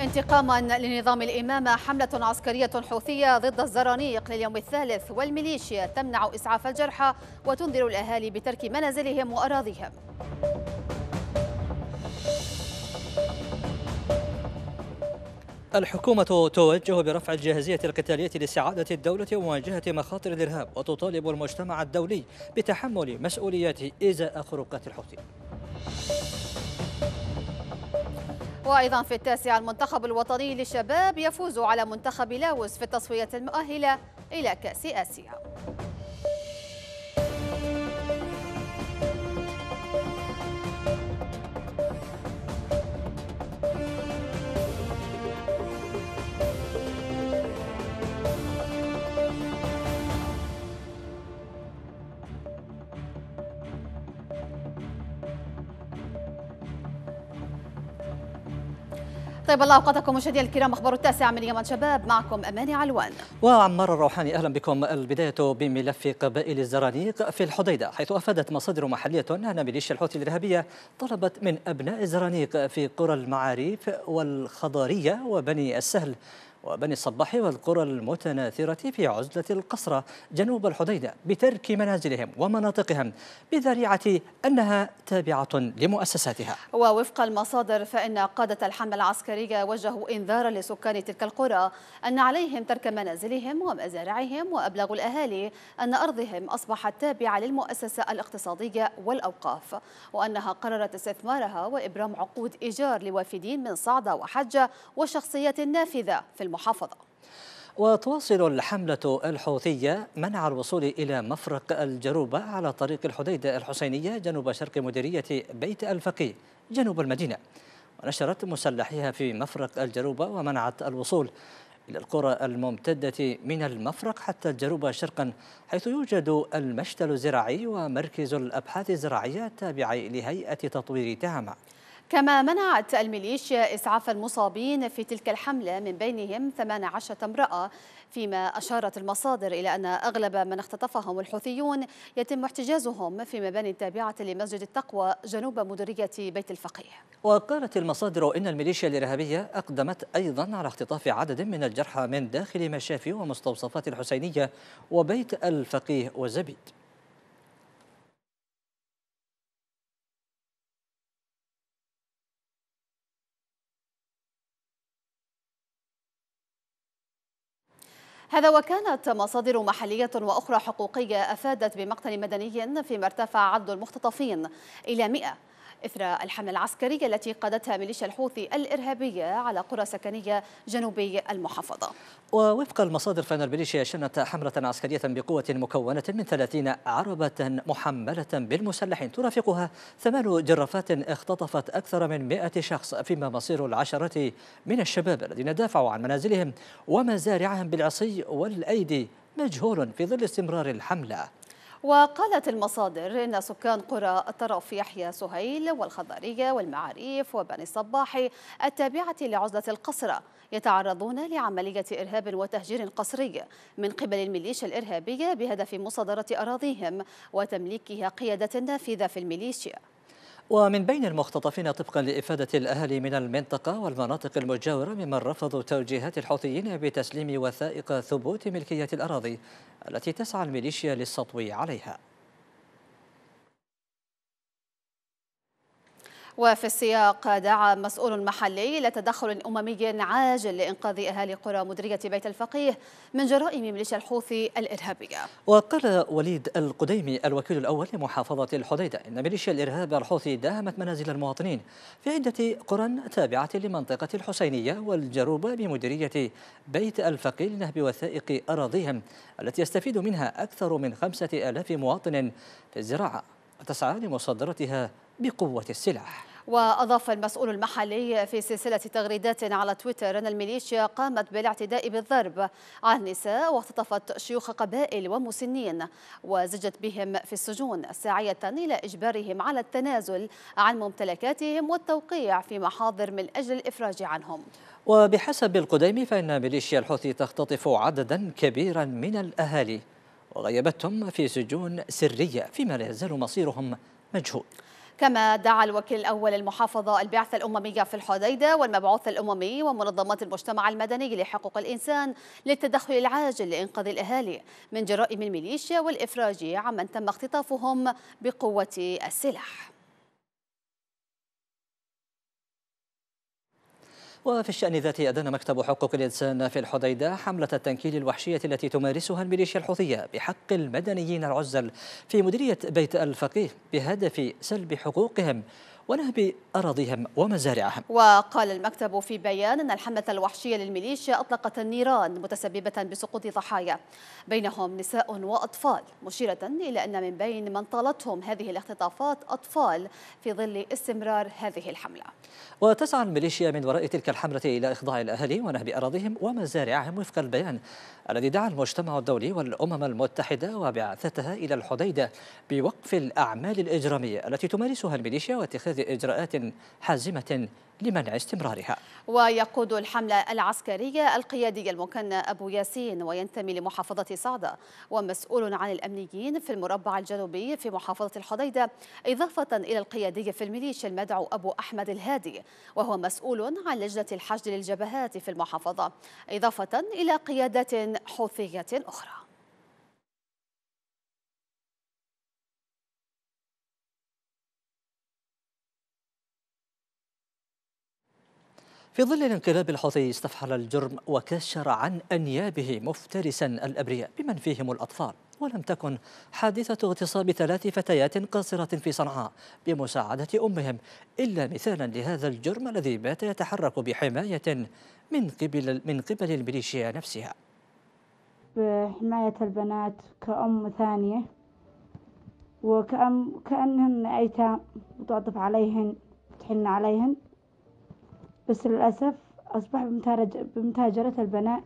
انتقاما لنظام الإمامة حملة عسكرية حوثية ضد الزرانيق لليوم الثالث والميليشيا تمنع إسعاف الجرحى وتنذر الأهالي بترك منازلهم وأراضيهم الحكومة توجه برفع الجاهزية القتالية لاستعادة الدولة ومواجهة مخاطر الإرهاب وتطالب المجتمع الدولي بتحمل مسؤولياته إزاء خروقات الحوثي وأيضا في التاسع المنتخب الوطني للشباب يفوز على منتخب لاوس في التصفية المؤهلة إلى كأس آسيا طيب الله اوقاتكم مشاهدينا الكرام اخبار التاسعه من يمن شباب معكم اماني علوان وعمار الروحاني اهلا بكم البدايه بملف قبائل الزرانيق في الحديده حيث افادت مصادر محليه ان ميليشيا الحوثي الارهابيه طلبت من ابناء الزرانيق في قرى المعاريف والخضاريه وبني السهل وبني الصباح والقرى المتناثرة في عزلة القصرة جنوب الحديدة بترك منازلهم ومناطقهم بذريعة أنها تابعة لمؤسساتها ووفق المصادر فإن قادة الحملة العسكرية وجهوا إنذارا لسكان تلك القرى أن عليهم ترك منازلهم ومزارعهم وأبلغوا الأهالي أن أرضهم أصبحت تابعة للمؤسسة الاقتصادية والأوقاف وأنها قررت استثمارها وإبرام عقود إيجار لوافدين من صعدة وحجة وشخصيات نافذة في المحافظة وتواصل الحملة الحوثية منع الوصول إلى مفرق الجروبة على طريق الحديدة الحسينية جنوب شرق مديرية بيت الفقيه جنوب المدينة ونشرت مسلحيها في مفرق الجروبة ومنعت الوصول إلى القرى الممتدة من المفرق حتى الجروبة شرقا حيث يوجد المشتل الزراعي ومركز الأبحاث الزراعية التابع لهيئة تطوير تهامة كما منعت الميليشيا إسعاف المصابين في تلك الحملة من بينهم 18 امرأة فيما أشارت المصادر إلى أن أغلب من اختطفهم الحوثيون يتم احتجازهم في مباني تابعة لمسجد التقوى جنوب مديرية بيت الفقيه وقالت المصادر إن الميليشيا الإرهابية أقدمت أيضا على اختطاف عدد من الجرحى من داخل مشافي ومستوصفات الحسينية وبيت الفقيه وزبيد هذا وكانت مصادر محلية وأخرى حقوقية أفادت بمقتل مدني فيما ارتفع عدد المختطفين إلى 100 إثر الحملة العسكرية التي قادتها ميليشيا الحوثي الإرهابية على قرى سكنية جنوبي المحافظة ووفق المصادر فإن الميليشيا شنت حملة عسكرية بقوة مكونة من 30 عربة محملة بالمسلحين ترافقها ثمان جرافات اختطفت أكثر من 100 شخص فيما مصير العشرة من الشباب الذين دافعوا عن منازلهم ومزارعهم بالعصي والأيدي مجهول في ظل استمرار الحملة وقالت المصادر إن سكان قرى طرف يحيى سهيل والخضرية والمعاريف وبني الصباح التابعة لعزلة القصر يتعرضون لعملية إرهاب وتهجير قصري من قبل الميليشيا الإرهابية بهدف مصادرة أراضيهم وتمليكها قيادة نافذة في الميليشيا ومن بين المختطفين طبقا لإفادة الأهالي من المنطقة والمناطق المجاورة ممن رفضوا توجيهات الحوثيين بتسليم وثائق ثبوت ملكية الأراضي التي تسعى الميليشيا للسطو عليها وفي السياق دعا مسؤول محلي إلى تدخل أممي عاجل لإنقاذ أهالي قرى مديرية بيت الفقيه من جرائم ميليشيا الحوثي الإرهابية وقال وليد القديمي الوكيل الأول لمحافظة الحديدة إن ميليشيا الإرهاب الحوثي داهمت منازل المواطنين في عدة قرى تابعة لمنطقة الحسينية والجروبة بمديرية بيت الفقيه لنهب وثائق أراضيهم التي يستفيد منها أكثر من خمسة آلاف مواطن في الزراعة تسعى لمصادرتها بقوة السلاح وأضاف المسؤول المحلي في سلسلة تغريدات على تويتر أن الميليشيا قامت بالاعتداء بالضرب على النساء واختطفت شيوخ قبائل ومسنين وزجت بهم في السجون ساعية إلى إجبارهم على التنازل عن ممتلكاتهم والتوقيع في محاضر من أجل الإفراج عنهم وبحسب القديم فإن ميليشيا الحوثي تختطف عددا كبيرا من الأهالي وغيبتهم في سجون سرية فيما لا يزال مصيرهم مجهول كما دعا الوكيل الأول المحافظة البعثة الأممية في الحديدة والمبعوث الأممي ومنظمات المجتمع المدني لحقوق الإنسان للتدخل العاجل لإنقاذ الأهالي من جرائم الميليشيا والإفراج عمن تم اختطافهم بقوة السلاح وفي الشأن ذاته أدان مكتب حقوق الإنسان في الحديدة حملة التنكيل الوحشية التي تمارسها الميليشيا الحوثية بحق المدنيين العزل في مديرية بيت الفقيه بهدف سلب حقوقهم ونهب أراضيهم ومزارعهم وقال المكتب في بيان أن الحملة الوحشية للميليشيا أطلقت النيران متسببة بسقوط ضحايا بينهم نساء وأطفال مشيرة إلى أن من بين من طالتهم هذه الاختطافات أطفال في ظل استمرار هذه الحملة وتسعى الميليشيا من وراء تلك الحملة إلى إخضاع الأهالي ونهب أراضيهم ومزارعهم وفق البيان الذي دعا المجتمع الدولي والأمم المتحدة وبعثتها إلى الحديدة بوقف الأعمال الإجرامية التي تمارسها الميليشيا واتخاذ اتخاذ إجراءات حازمة لمنع استمرارها ويقود الحملة العسكرية القيادي المكنى أبو ياسين وينتمي لمحافظة صعدة ومسؤول عن الأمنيين في المربع الجنوبي في محافظة الحديدة إضافة إلى القيادي في الميليشيا المدعو أبو أحمد الهادي وهو مسؤول عن لجنة الحشد للجبهات في المحافظة إضافة إلى قيادات حوثية أخرى في ظل الانقلاب الحوثي استفحل الجرم وكشر عن أنيابه مفترسا الأبرياء بمن فيهم الأطفال ولم تكن حادثة اغتصاب ثلاث فتيات قاصرة في صنعاء بمساعدة أمهم إلا مثالا لهذا الجرم الذي بات يتحرك بحماية من قبل من قبل الميليشيا نفسها. بحماية البنات كأم ثانية وكأم كأنهن أيتام وتعطف عليهن تحن عليهن بس للأسف أصبح بمتاجرة البنات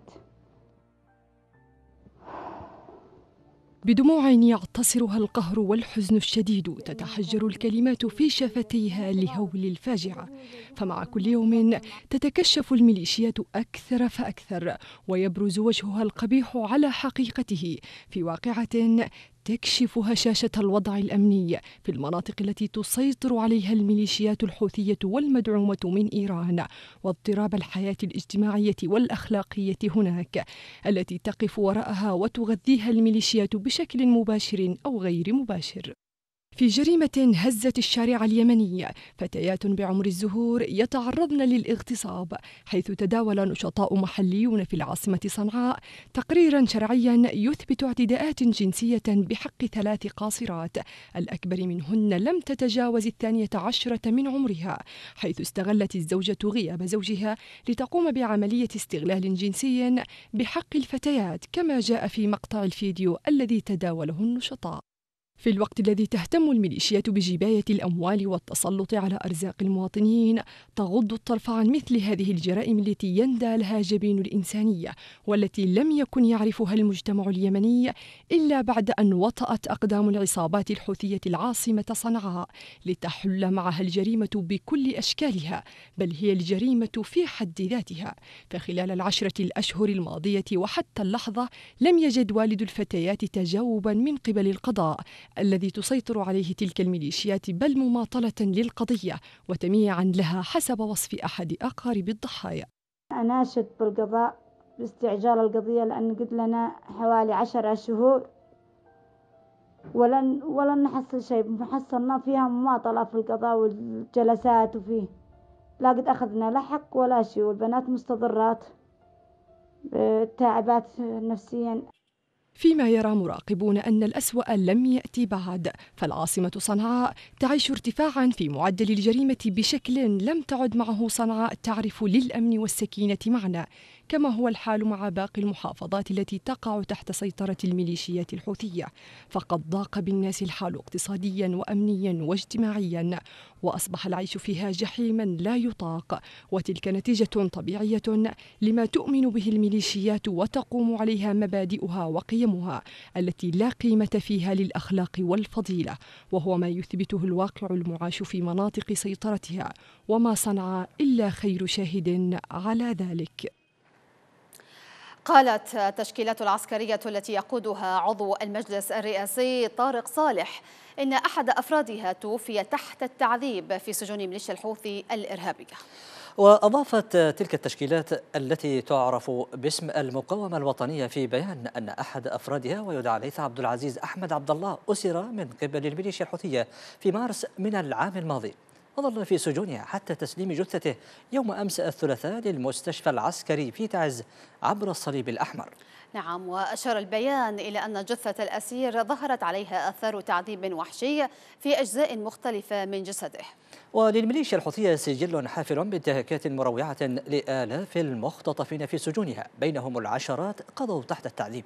بدموع يعتصرها القهر والحزن الشديد تتحجر الكلمات في شفتيها لهول الفاجعه فمع كل يوم تتكشف الميليشيات اكثر فاكثر ويبرز وجهها القبيح على حقيقته في واقعه تكشف هشاشة الوضع الأمني في المناطق التي تسيطر عليها الميليشيات الحوثية والمدعومة من إيران واضطراب الحياة الاجتماعية والأخلاقية هناك التي تقف وراءها وتغذيها الميليشيات بشكل مباشر أو غير مباشر في جريمة هزت الشارع اليمني فتيات بعمر الزهور يتعرضن للاغتصاب حيث تداول نشطاء محليون في العاصمة صنعاء تقريرا شرعيا يثبت اعتداءات جنسية بحق ثلاث قاصرات الأكبر منهن لم تتجاوز الثانية عشرة من عمرها حيث استغلت الزوجة غياب زوجها لتقوم بعملية استغلال جنسي بحق الفتيات كما جاء في مقطع الفيديو الذي تداوله النشطاء في الوقت الذي تهتم الميليشيات بجباية الأموال والتسلط على أرزاق المواطنين تغض الطرف عن مثل هذه الجرائم التي يندى لها جبين الإنسانية والتي لم يكن يعرفها المجتمع اليمني إلا بعد أن وطأت أقدام العصابات الحوثية العاصمة صنعاء لتحل معها الجريمة بكل أشكالها بل هي الجريمة في حد ذاتها فخلال العشرة الأشهر الماضية وحتى اللحظة لم يجد والد الفتيات تجاوبا من قبل القضاء الذي تسيطر عليه تلك الميليشيات بل مماطلة للقضية وتمييعا لها حسب وصف أحد أقارب الضحايا أناشد بالقضاء باستعجال القضية لأن قد لنا حوالي عشرة شهور ولن ولن نحصل شيء حصلنا فيها مماطلة في القضاء والجلسات وفيه لا قد أخذنا لا حق ولا شيء والبنات مستضرات تعبات نفسيا فيما يرى مراقبون أن الأسوأ لم يأتي بعد فالعاصمة صنعاء تعيش ارتفاعا في معدل الجريمة بشكل لم تعد معه صنعاء تعرف للأمن والسكينة معنا كما هو الحال مع باقي المحافظات التي تقع تحت سيطرة الميليشيات الحوثية فقد ضاق بالناس الحال اقتصاديا وأمنيا واجتماعيا وأصبح العيش فيها جحيما لا يطاق وتلك نتيجة طبيعية لما تؤمن به الميليشيات وتقوم عليها مبادئها وقيمها قيمها التي لا قيمة فيها للأخلاق والفضيلة وهو ما يثبته الواقع المعاش في مناطق سيطرتها وما صنع إلا خير شاهد على ذلك قالت التشكيلات العسكرية التي يقودها عضو المجلس الرئاسي طارق صالح إن أحد أفرادها توفي تحت التعذيب في سجون ميليشيا الحوثي الإرهابية وأضافت تلك التشكيلات التي تعرف باسم المقاومة الوطنية في بيان أن أحد أفرادها ويدعى ليث عبد العزيز أحمد عبد الله أسر من قبل الميليشيا الحوثية في مارس من العام الماضي وظل في سجونها حتى تسليم جثته يوم أمس الثلاثاء للمستشفى العسكري في تعز عبر الصليب الأحمر نعم وأشار البيان إلى أن جثة الأسير ظهرت عليها أثار تعذيب وحشي في أجزاء مختلفة من جسده وللميليشيا الحوثية سجل حافل بانتهاكات مروعة لآلاف المختطفين في سجونها بينهم العشرات قضوا تحت التعذيب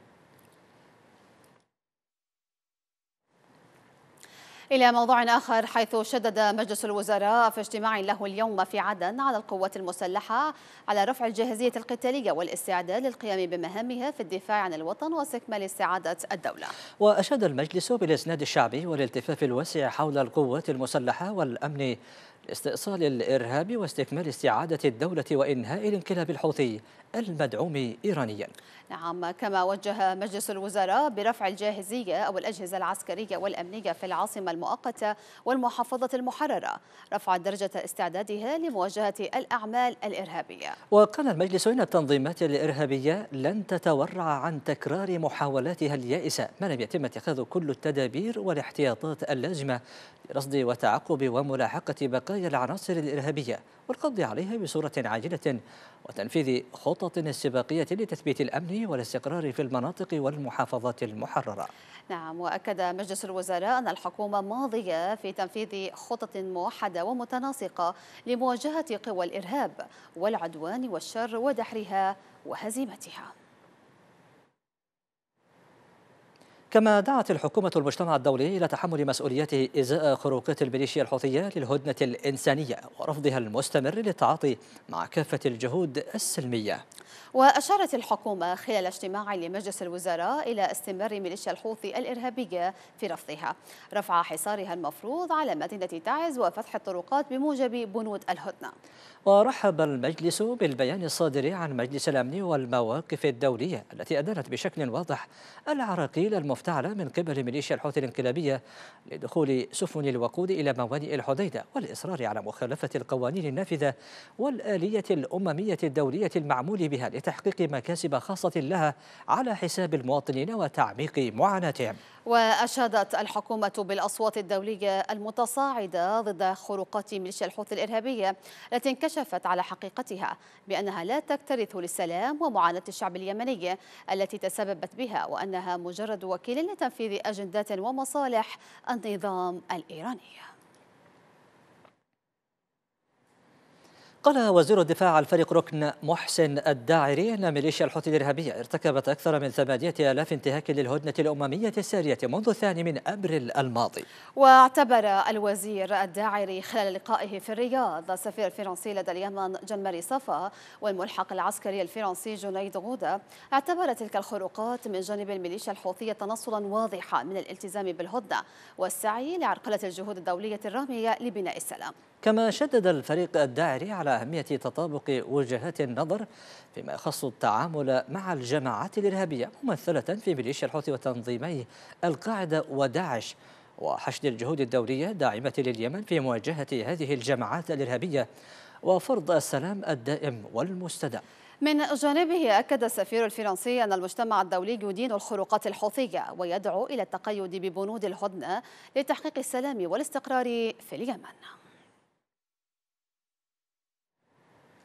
إلى موضوع آخر حيث شدد مجلس الوزراء في اجتماع له اليوم في عدن على القوات المسلحة على رفع الجاهزية القتالية والاستعداد للقيام بمهامها في الدفاع عن الوطن واستكمال استعادة الدولة وأشاد المجلس بالإسناد الشعبي والالتفاف الواسع حول القوات المسلحة والأمن استئصال الإرهاب واستكمال استعادة الدولة وإنهاء الانقلاب الحوثي المدعوم إيرانيا نعم كما وجه مجلس الوزراء برفع الجاهزية أو الأجهزة العسكرية والأمنية في العاصمة المؤقتة والمحافظة المحررة رفع درجة استعدادها لمواجهة الأعمال الإرهابية وقال المجلس إن التنظيمات الإرهابية لن تتورع عن تكرار محاولاتها اليائسة ما لم يتم اتخاذ كل التدابير والاحتياطات اللازمة لرصد وتعقب وملاحقة بقايا قضايا العناصر الإرهابية والقضي عليها بصورة عاجلة وتنفيذ خطط استباقية لتثبيت الأمن والاستقرار في المناطق والمحافظات المحررة نعم وأكد مجلس الوزراء أن الحكومة ماضية في تنفيذ خطط موحدة ومتناسقة لمواجهة قوى الإرهاب والعدوان والشر ودحرها وهزيمتها كما دعت الحكومة المجتمع الدولي إلى تحمل مسؤوليته إزاء خروقات الميليشيا الحوثية للهدنة الإنسانية ورفضها المستمر للتعاطي مع كافة الجهود السلمية وأشارت الحكومة خلال اجتماع لمجلس الوزراء إلى استمرار ميليشيا الحوثي الإرهابية في رفضها رفع حصارها المفروض على مدينة تعز وفتح الطرقات بموجب بنود الهدنة ورحب المجلس بالبيان الصادر عن مجلس الأمن والمواقف الدولية التي أدانت بشكل واضح العراقيل المفروض المفتعلة من قبل ميليشيا الحوثي الانقلابية لدخول سفن الوقود إلى موانئ الحديدة والإصرار على مخالفة القوانين النافذة والآلية الأممية الدولية المعمول بها لتحقيق مكاسب خاصة لها على حساب المواطنين وتعميق معاناتهم وأشادت الحكومة بالأصوات الدولية المتصاعدة ضد خروقات ميليشيا الحوثي الإرهابية التي انكشفت على حقيقتها بأنها لا تكترث للسلام ومعاناة الشعب اليمني التي تسببت بها وأنها مجرد وكيل الوكيل لتنفيذ أجندات ومصالح النظام الإيراني قال وزير الدفاع الفريق ركن محسن الداعري أن ميليشيا الحوثي الإرهابية ارتكبت أكثر من ثمانية آلاف انتهاك للهدنة الأممية السارية منذ الثاني من أبريل الماضي واعتبر الوزير الداعري خلال لقائه في الرياض السفير الفرنسي لدى اليمن جان ماري صفا والملحق العسكري الفرنسي جنيد غودة اعتبر تلك الخروقات من جانب الميليشيا الحوثية تنصلا واضحا من الالتزام بالهدنة والسعي لعرقلة الجهود الدولية الرامية لبناء السلام كما شدد الفريق الداعري على أهمية تطابق وجهات النظر فيما يخص التعامل مع الجماعات الإرهابية ممثلة في ميليشيا الحوثي وتنظيمي القاعدة وداعش وحشد الجهود الدولية الداعمة لليمن في مواجهة هذه الجماعات الإرهابية وفرض السلام الدائم والمستدام من جانبه أكد السفير الفرنسي أن المجتمع الدولي يدين الخروقات الحوثية ويدعو إلى التقيد ببنود الهدنة لتحقيق السلام والاستقرار في اليمن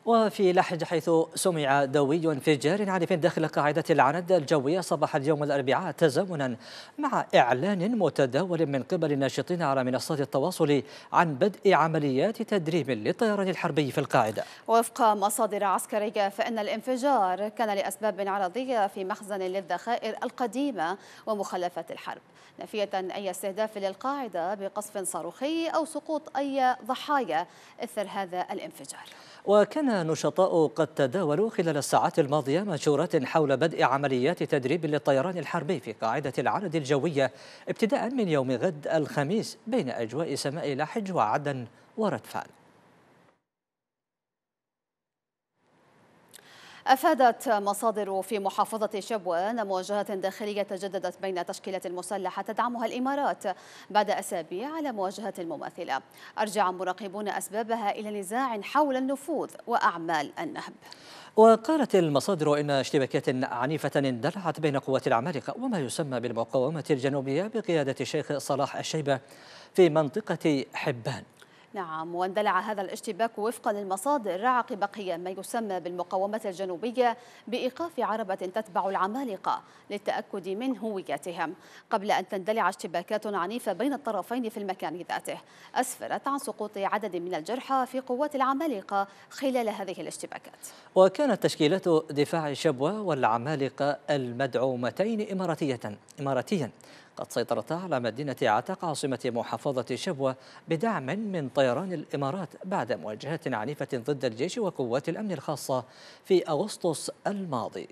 وفي لحج حيث سمع دوي انفجار عنيف داخل قاعدة العند الجوية صباح اليوم الأربعاء تزامنا مع إعلان متداول من قبل الناشطين على منصات التواصل عن بدء عمليات تدريب للطيران الحربي في القاعدة وفق مصادر عسكرية فإن الانفجار كان لأسباب عرضية في مخزن للذخائر القديمة ومخلفات الحرب نفية أي استهداف للقاعدة بقصف صاروخي أو سقوط أي ضحايا إثر هذا الانفجار وكان كان نشطاء قد تداولوا خلال الساعات الماضية منشورات حول بدء عمليات تدريب للطيران الحربي في قاعدة العرض الجوية ابتداء من يوم غد الخميس بين أجواء سماء لحج وعدن وردفان أفادت مصادر في محافظة شبوة أن مواجهات داخلية تجددت بين تشكيلات المسلحة تدعمها الإمارات بعد أسابيع على مواجهة مماثلة أرجع مراقبون أسبابها إلى نزاع حول النفوذ وأعمال النهب وقالت المصادر إن اشتباكات عنيفة اندلعت بين قوات العمالقة وما يسمى بالمقاومة الجنوبية بقيادة الشيخ صلاح الشيبة في منطقة حبان نعم واندلع هذا الاشتباك وفقا للمصادر عقب قيام ما يسمى بالمقاومة الجنوبية بإيقاف عربة تتبع العمالقة للتأكد من هويتهم قبل أن تندلع اشتباكات عنيفة بين الطرفين في المكان ذاته أسفرت عن سقوط عدد من الجرحى في قوات العمالقة خلال هذه الاشتباكات وكانت تشكيلات دفاع شبوة والعمالقة المدعومتين إماراتية إماراتيا قد سيطرتا على مدينة عتق عاصمة محافظة شبوة بدعم من طيران الإمارات بعد مواجهات عنيفة ضد الجيش وقوات الأمن الخاصة في أغسطس الماضي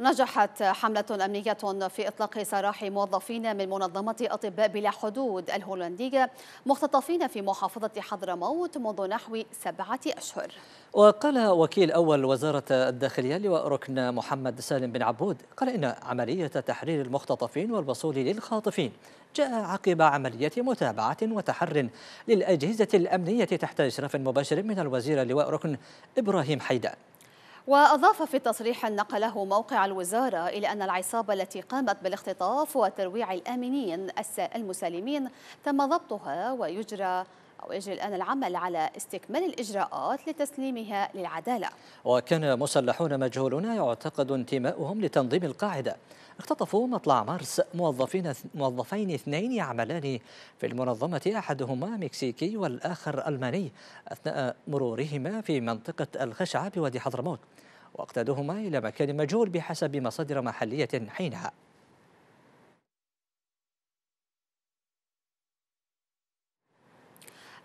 نجحت حملة أمنية في إطلاق سراح موظفين من منظمة أطباء بلا حدود الهولندية مختطفين في محافظة حضرموت منذ نحو سبعة أشهر وقال وكيل أول وزارة الداخلية لواء ركن محمد سالم بن عبود قال إن عملية تحرير المختطفين والوصول للخاطفين جاء عقب عملية متابعة وتحر للأجهزة الأمنية تحت إشراف مباشر من الوزير لواء ركن إبراهيم حيدان وأضاف في تصريح نقله موقع الوزارة إلى أن العصابة التي قامت بالاختطاف وترويع الآمنين المسالمين تم ضبطها ويجرى ويجري الآن العمل على استكمال الإجراءات لتسليمها للعدالة وكان مسلحون مجهولون يعتقد انتماؤهم لتنظيم القاعدة اختطفوا مطلع مارس موظفين موظفين اثنين يعملان في المنظمة أحدهما مكسيكي والآخر ألماني أثناء مرورهما في منطقة الخشعة بوادي حضرموت واقتادهما إلى مكان مجهول بحسب مصادر محلية حينها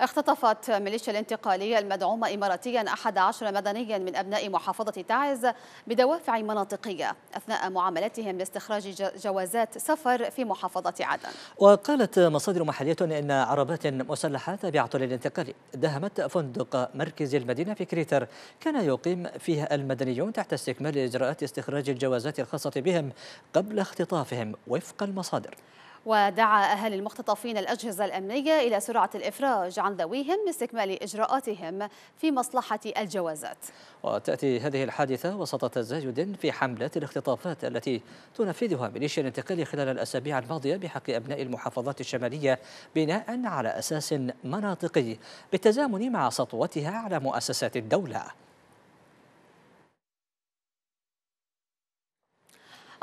اختطفت ميليشيا الانتقالية المدعومة إماراتيا 11 مدنيا من أبناء محافظة تعز بدوافع مناطقية أثناء معاملتهم لاستخراج جوازات سفر في محافظة عدن وقالت مصادر محلية إن عربات مسلحة تابعة للانتقال دهمت فندق مركز المدينة في كريتر كان يقيم فيه المدنيون تحت استكمال إجراءات استخراج الجوازات الخاصة بهم قبل اختطافهم وفق المصادر ودعا أهل المختطفين الأجهزة الأمنية إلى سرعة الإفراج عن ذويهم لاستكمال إجراءاتهم في مصلحة الجوازات وتأتي هذه الحادثة وسط تزايد في حملة الاختطافات التي تنفذها ميليشيا الانتقالي خلال الأسابيع الماضية بحق أبناء المحافظات الشمالية بناء على أساس مناطقي بالتزامن مع سطوتها على مؤسسات الدولة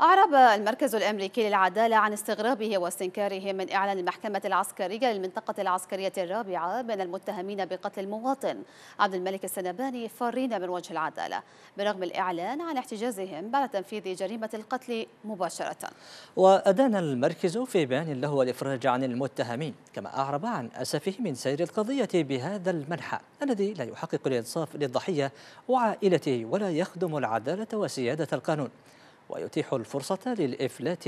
أعرب المركز الأمريكي للعدالة عن استغرابه واستنكاره من إعلان المحكمة العسكرية للمنطقة العسكرية الرابعة من المتهمين بقتل المواطن عبد الملك السنباني فارين من وجه العدالة برغم الإعلان عن احتجازهم بعد تنفيذ جريمة القتل مباشرة وأدان المركز في بيان له الإفراج عن المتهمين كما أعرب عن أسفه من سير القضية بهذا المنحى الذي لا يحقق الإنصاف للضحية وعائلته ولا يخدم العدالة وسيادة القانون ويتيح الفرصة للإفلات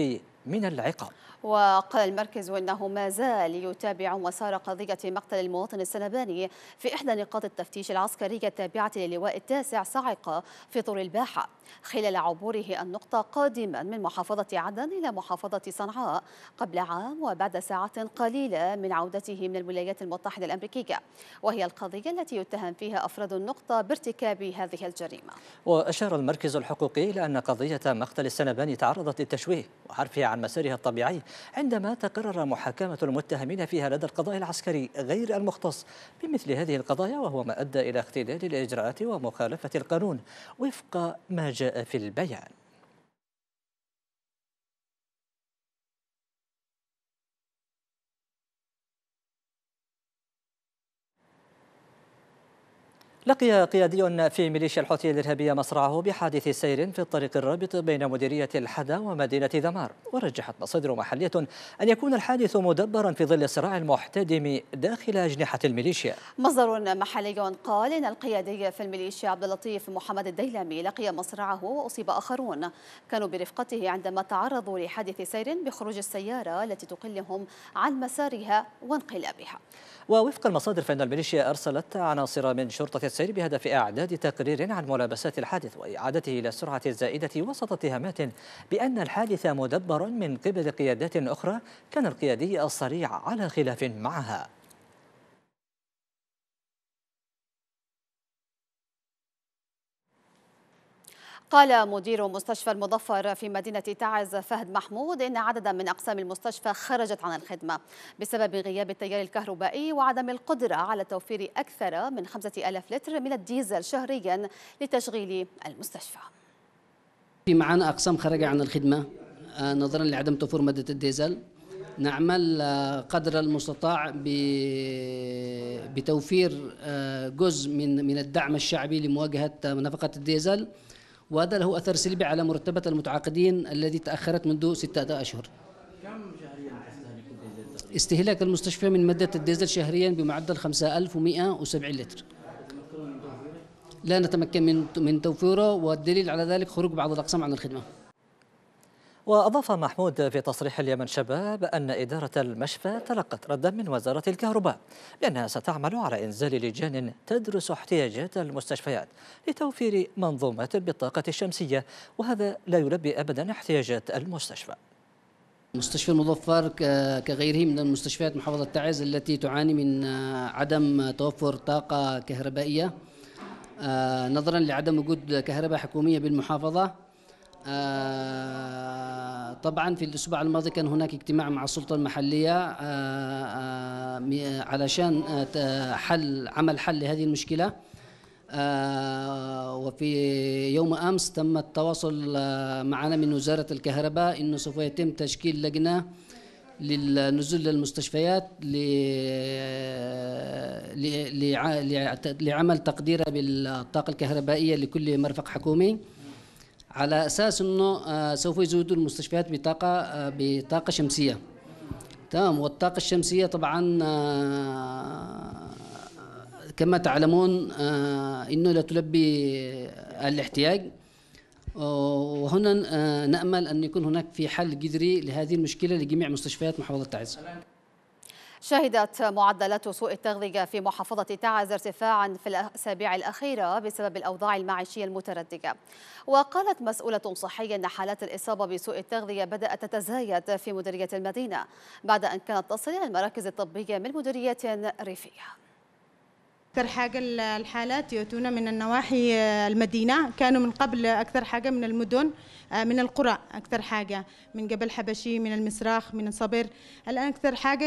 من العقاب وقال المركز انه ما زال يتابع مسار قضيه مقتل المواطن السنباني في احدى نقاط التفتيش العسكريه التابعه للواء التاسع صاعقه في طول الباحه خلال عبوره النقطه قادما من محافظه عدن الى محافظه صنعاء قبل عام وبعد ساعات قليله من عودته من الولايات المتحده الامريكيه وهي القضيه التي يتهم فيها افراد النقطه بارتكاب هذه الجريمه واشار المركز الحقوقي الى ان قضيه مقتل السنباني تعرضت للتشويه وحرفه عن عن مسارها الطبيعي عندما تقرر محاكمة المتهمين فيها لدى القضاء العسكري غير المختص بمثل هذه القضايا وهو ما أدى إلى اختلال الإجراءات ومخالفة القانون وفق ما جاء في البيان لقي قيادي في ميليشيا الحوثي الإرهابية مصرعه بحادث سير في الطريق الرابط بين مديرية الحدا ومدينة ذمار ورجحت مصادر محلية أن يكون الحادث مدبرا في ظل الصراع المحتدم داخل أجنحة الميليشيا مصدر محلي قال إن القيادي في الميليشيا عبد اللطيف محمد الديلمي لقي مصرعه وأصيب آخرون كانوا برفقته عندما تعرضوا لحادث سير بخروج السيارة التي تقلهم عن مسارها وانقلابها ووفق المصادر فإن الميليشيا أرسلت عناصر من شرطة السير بهدف إعداد تقرير عن ملابسات الحادث وإعادته إلى السرعة الزائدة وسط اتهامات بأن الحادث مدبر من قبل قيادات أخرى كان القيادي الصريع على خلاف معها قال مدير مستشفى المظفر في مدينة تعز فهد محمود إن عددا من أقسام المستشفى خرجت عن الخدمة بسبب غياب التيار الكهربائي وعدم القدرة على توفير أكثر من 5000 لتر من الديزل شهريا لتشغيل المستشفى في معنا أقسام خرج عن الخدمة آه، نظرا لعدم توفر مادة الديزل نعمل آه، قدر المستطاع بتوفير آه، جزء من من الدعم الشعبي لمواجهة نفقة الديزل وهذا له أثر سلبي على مرتبة المتعاقدين الذي تأخرت منذ ستة أشهر كم شهريا استهلاك المستشفى من مادة الديزل شهريا بمعدل 5170 لتر لا نتمكن من من توفيره والدليل على ذلك خروج بعض الأقسام عن الخدمة وأضاف محمود في تصريح اليمن شباب أن إدارة المشفى تلقت ردا من وزارة الكهرباء لأنها ستعمل على إنزال لجان تدرس احتياجات المستشفيات لتوفير منظومات بالطاقة الشمسية وهذا لا يلبي أبدا احتياجات المستشفى مستشفى المظفر كغيره من المستشفيات محافظة تعز التي تعاني من آه، عدم توفر طاقة كهربائية آه، نظرا لعدم وجود كهرباء حكومية بالمحافظة آه، طبعا في الاسبوع الماضي كان هناك اجتماع مع السلطه المحليه آه، آه، علشان حل عمل حل لهذه المشكله وفي يوم امس تم التواصل معنا من وزاره الكهرباء انه سوف يتم تشكيل لجنه للنزول للمستشفيات لعمل تقديرها بالطاقه الكهربائيه لكل مرفق حكومي على اساس انه آه، سوف يزودوا المستشفيات بطاقه آه، بطاقه شمسيه تمام والطاقه الشمسيه طبعا آه، كما تعلمون انه لا تلبي الاحتياج وهنا نامل ان يكون هناك في حل جذري لهذه المشكله لجميع مستشفيات محافظه تعز شهدت معدلات سوء التغذية في محافظة تعز ارتفاعا في الأسابيع الأخيرة بسبب الأوضاع المعيشية المترددة وقالت مسؤولة صحية أن حالات الإصابة بسوء التغذية بدأت تتزايد في مديرية المدينة بعد أن كانت تصل إلى المراكز الطبية من مديرية ريفية أكثر حاجة الحالات يأتون من النواحي آه، المدينة كانوا من قبل أكثر حاجة من المدن آه، من القرى أكثر حاجة من جبل حبشي من المسراخ من الصبر الآن أكثر حاجة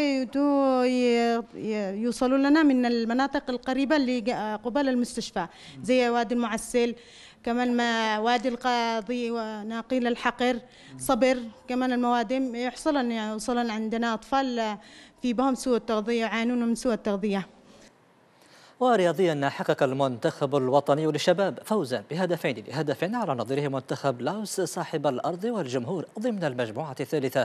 يوصلوا لنا من المناطق القريبة اللي آه، قبال المستشفى زي وادي المعسل كمان ما وادي القاضي وناقيل الحقر صبر كمان الموادم يحصل يوصلن عندنا أطفال في بهم سوء التغذية يعانون من سوء التغذية ورياضيا حقق المنتخب الوطني للشباب فوزا بهدفين لهدف على نظيره منتخب لاوس صاحب الأرض والجمهور ضمن المجموعة الثالثة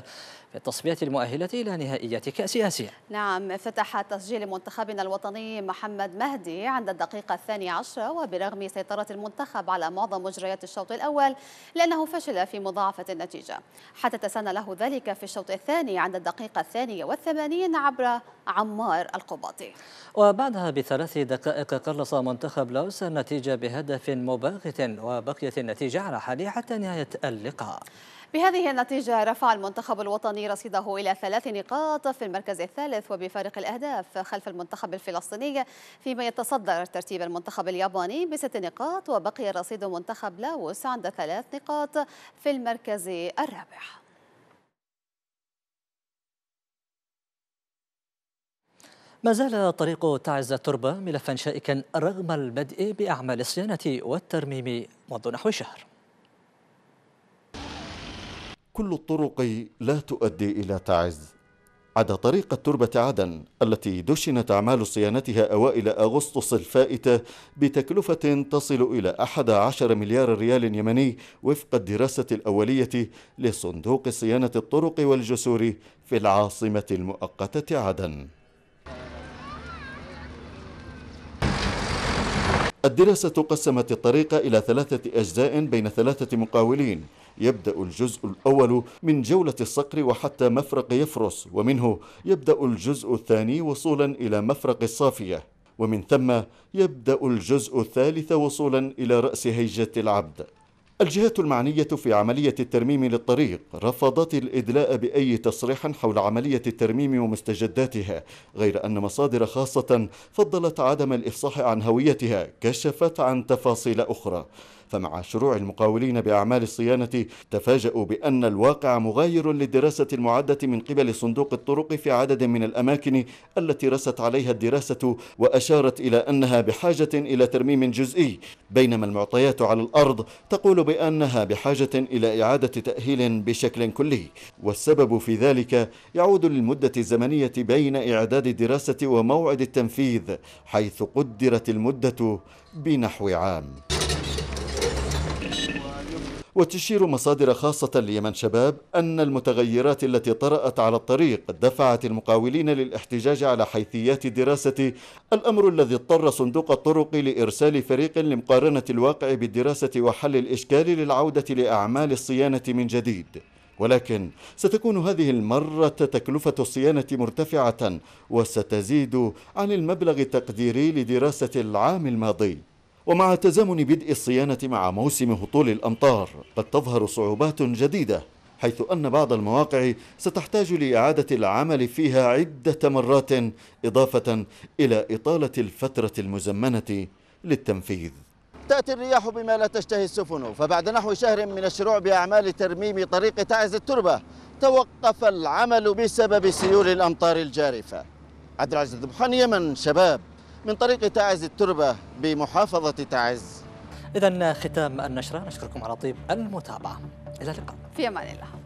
في التصفيه المؤهلة إلى نهائيات كأس آسيا نعم فتح تسجيل منتخبنا الوطني محمد مهدي عند الدقيقة الثانية عشرة وبرغم سيطرة المنتخب على معظم مجريات الشوط الأول لأنه فشل في مضاعفة النتيجة حتى تسنى له ذلك في الشوط الثاني عند الدقيقة الثانية والثمانين عبر عمار القباطي وبعدها بثلاث دقائق قلص منتخب لاوس النتيجة بهدف مباغت وبقيت النتيجة على حالها حتى نهاية اللقاء بهذه النتيجة رفع المنتخب الوطني رصيده إلى ثلاث نقاط في المركز الثالث وبفارق الأهداف خلف المنتخب الفلسطيني فيما يتصدر ترتيب المنتخب الياباني بست نقاط وبقي رصيد منتخب لاوس عند ثلاث نقاط في المركز الرابع ما زال طريق تعز التربة ملفا شائكا رغم البدء بأعمال الصيانة والترميم منذ نحو شهر كل الطرق لا تؤدي إلى تعز عدا طريق التربة عدن التي دشنت أعمال صيانتها أوائل أغسطس الفائتة بتكلفة تصل إلى 11 مليار ريال يمني وفق الدراسة الأولية لصندوق صيانة الطرق والجسور في العاصمة المؤقتة عدن الدراسة قسمت الطريق إلى ثلاثة أجزاء بين ثلاثة مقاولين يبدأ الجزء الأول من جولة الصقر وحتى مفرق يفرس ومنه يبدأ الجزء الثاني وصولا إلى مفرق الصافية ومن ثم يبدأ الجزء الثالث وصولا إلى رأس هيجة العبد الجهات المعنية في عملية الترميم للطريق رفضت الإدلاء بأي تصريح حول عملية الترميم ومستجداتها غير أن مصادر خاصة فضلت عدم الإفصاح عن هويتها كشفت عن تفاصيل أخرى فمع شروع المقاولين بأعمال الصيانة تفاجأوا بأن الواقع مغاير للدراسة المعدة من قبل صندوق الطرق في عدد من الأماكن التي رست عليها الدراسة وأشارت إلى أنها بحاجة إلى ترميم جزئي بينما المعطيات على الأرض تقول بأنها بحاجة إلى إعادة تأهيل بشكل كلي والسبب في ذلك يعود للمدة الزمنية بين إعداد الدراسة وموعد التنفيذ حيث قدرت المدة بنحو عام وتشير مصادر خاصة ليمن شباب أن المتغيرات التي طرأت على الطريق دفعت المقاولين للاحتجاج على حيثيات الدراسة الأمر الذي اضطر صندوق الطرق لإرسال فريق لمقارنة الواقع بالدراسة وحل الإشكال للعودة لأعمال الصيانة من جديد ولكن ستكون هذه المرة تكلفة الصيانة مرتفعة وستزيد عن المبلغ التقديري لدراسة العام الماضي ومع تزامن بدء الصيانة مع موسم هطول الأمطار قد تظهر صعوبات جديدة حيث أن بعض المواقع ستحتاج لإعادة العمل فيها عدة مرات إضافة إلى إطالة الفترة المزمنة للتنفيذ تأتي الرياح بما لا تشتهي السفن فبعد نحو شهر من الشروع بأعمال ترميم طريق تعز التربة توقف العمل بسبب سيول الأمطار الجارفة عبد العزيز البحاني من شباب من طريق تعز التربة بمحافظة تعز إذا ختام النشرة نشكركم على طيب المتابعة إلى اللقاء في أمان الله